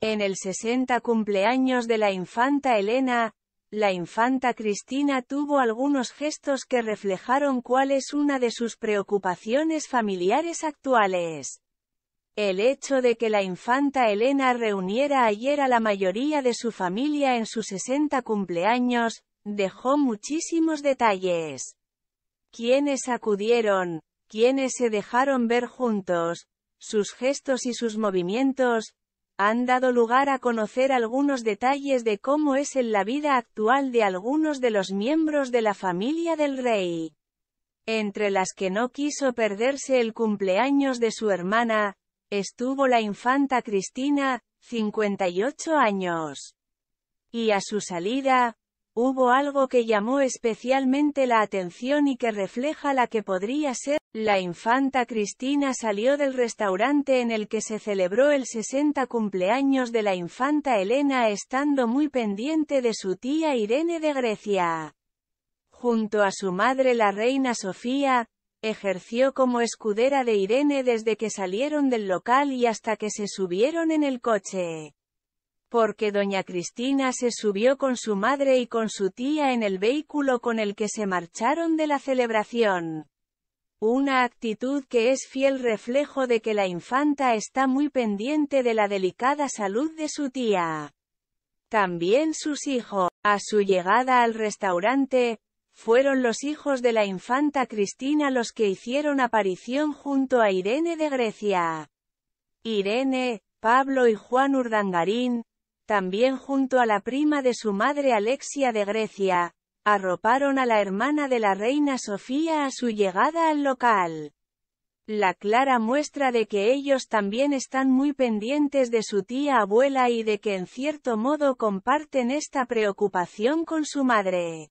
En el 60 cumpleaños de la infanta Elena, la infanta Cristina tuvo algunos gestos que reflejaron cuál es una de sus preocupaciones familiares actuales. El hecho de que la infanta Elena reuniera ayer a la mayoría de su familia en su 60 cumpleaños, dejó muchísimos detalles. Quienes acudieron, quienes se dejaron ver juntos, sus gestos y sus movimientos, han dado lugar a conocer algunos detalles de cómo es en la vida actual de algunos de los miembros de la familia del rey. Entre las que no quiso perderse el cumpleaños de su hermana, estuvo la infanta Cristina, 58 años. Y a su salida, hubo algo que llamó especialmente la atención y que refleja la que podría ser, la infanta Cristina salió del restaurante en el que se celebró el 60 cumpleaños de la infanta Elena estando muy pendiente de su tía Irene de Grecia. Junto a su madre la reina Sofía, ejerció como escudera de Irene desde que salieron del local y hasta que se subieron en el coche porque doña Cristina se subió con su madre y con su tía en el vehículo con el que se marcharon de la celebración. Una actitud que es fiel reflejo de que la infanta está muy pendiente de la delicada salud de su tía. También sus hijos, a su llegada al restaurante, fueron los hijos de la infanta Cristina los que hicieron aparición junto a Irene de Grecia. Irene, Pablo y Juan Urdangarín, también junto a la prima de su madre Alexia de Grecia, arroparon a la hermana de la reina Sofía a su llegada al local. La clara muestra de que ellos también están muy pendientes de su tía abuela y de que en cierto modo comparten esta preocupación con su madre.